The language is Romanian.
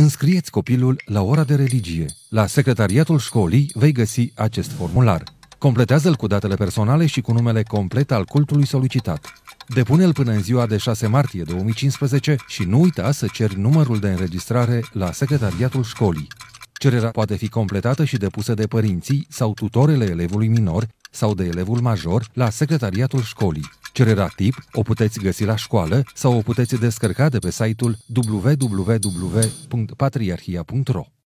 Înscrieți copilul la ora de religie. La secretariatul școlii vei găsi acest formular. Completează-l cu datele personale și cu numele complet al cultului solicitat. Depune-l până în ziua de 6 martie 2015 și nu uita să ceri numărul de înregistrare la secretariatul școlii. Cererea poate fi completată și depusă de părinții sau tutorele elevului minor sau de elevul major la secretariatul școlii. Cererea tip o puteți găsi la școală sau o puteți descărca de pe site-ul www.patriarhia.ro.